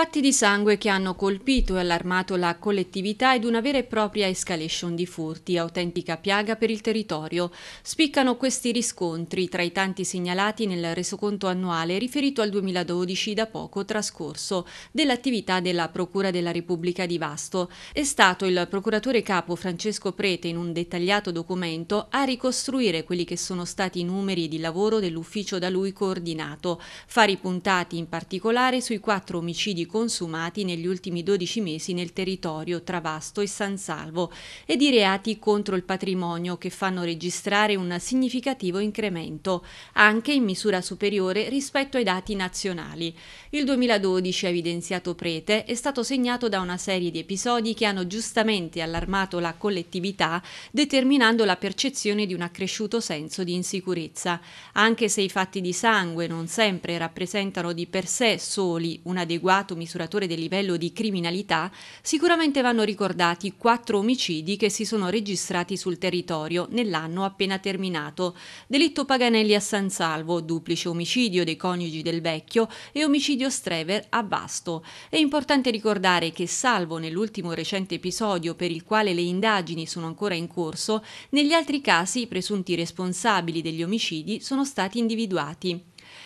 Fatti di sangue che hanno colpito e allarmato la collettività ed una vera e propria escalation di furti, autentica piaga per il territorio. Spiccano questi riscontri tra i tanti segnalati nel resoconto annuale riferito al 2012 da poco trascorso dell'attività della Procura della Repubblica di Vasto. È stato il procuratore capo Francesco Prete in un dettagliato documento a ricostruire quelli che sono stati i numeri di lavoro dell'ufficio da lui coordinato, fare i puntati in particolare sui quattro omicidi consumati negli ultimi 12 mesi nel territorio tra Vasto e San Salvo e di reati contro il patrimonio che fanno registrare un significativo incremento, anche in misura superiore rispetto ai dati nazionali. Il 2012, ha evidenziato Prete, è stato segnato da una serie di episodi che hanno giustamente allarmato la collettività, determinando la percezione di un accresciuto senso di insicurezza. Anche se i fatti di sangue non sempre rappresentano di per sé soli un adeguato avanzato misuratore del livello di criminalità, sicuramente vanno ricordati quattro omicidi che si sono registrati sul territorio nell'anno appena terminato. Delitto Paganelli a San Salvo, duplice omicidio dei coniugi del Vecchio e omicidio Strever a Basto. È importante ricordare che salvo nell'ultimo recente episodio per il quale le indagini sono ancora in corso, negli altri casi i presunti responsabili degli omicidi sono stati individuati.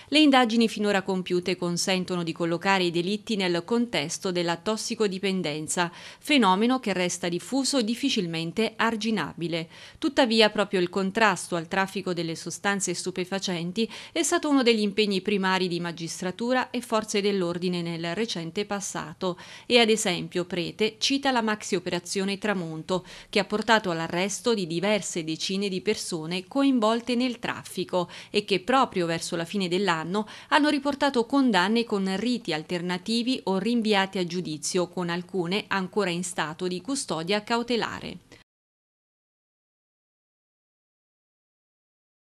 Le indagini finora compiute consentono di collocare i delitti nel contesto della tossicodipendenza, fenomeno che resta diffuso e difficilmente arginabile. Tuttavia proprio il contrasto al traffico delle sostanze stupefacenti è stato uno degli impegni primari di magistratura e forze dell'ordine nel recente passato e ad esempio Prete cita la maxi operazione Tramonto che ha portato all'arresto di diverse decine di persone coinvolte nel traffico e che proprio verso la fine dell'anno hanno riportato condanne con riti alternativi o rinviati a giudizio, con alcune ancora in stato di custodia cautelare.